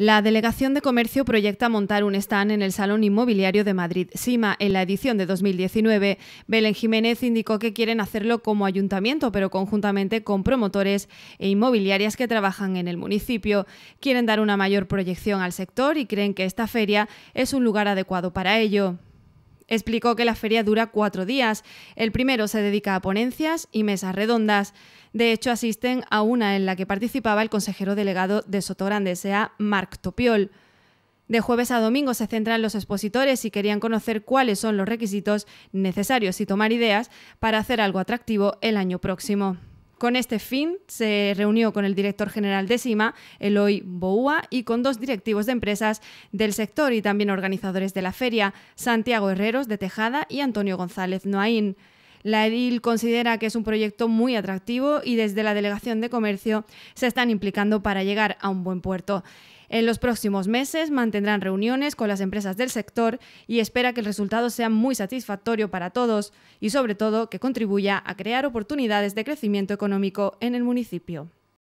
La Delegación de Comercio proyecta montar un stand en el Salón Inmobiliario de Madrid. SIMA, en la edición de 2019, Belén Jiménez indicó que quieren hacerlo como ayuntamiento, pero conjuntamente con promotores e inmobiliarias que trabajan en el municipio. Quieren dar una mayor proyección al sector y creen que esta feria es un lugar adecuado para ello. Explicó que la feria dura cuatro días. El primero se dedica a ponencias y mesas redondas. De hecho, asisten a una en la que participaba el consejero delegado de Sotogrande, sea Marc Topiol. De jueves a domingo se centran los expositores y querían conocer cuáles son los requisitos necesarios y tomar ideas para hacer algo atractivo el año próximo. Con este fin, se reunió con el director general de SIMA, Eloy Boua, y con dos directivos de empresas del sector y también organizadores de la feria, Santiago Herreros de Tejada y Antonio González Noaín. La Edil considera que es un proyecto muy atractivo y desde la Delegación de Comercio se están implicando para llegar a un buen puerto. En los próximos meses mantendrán reuniones con las empresas del sector y espera que el resultado sea muy satisfactorio para todos y sobre todo que contribuya a crear oportunidades de crecimiento económico en el municipio.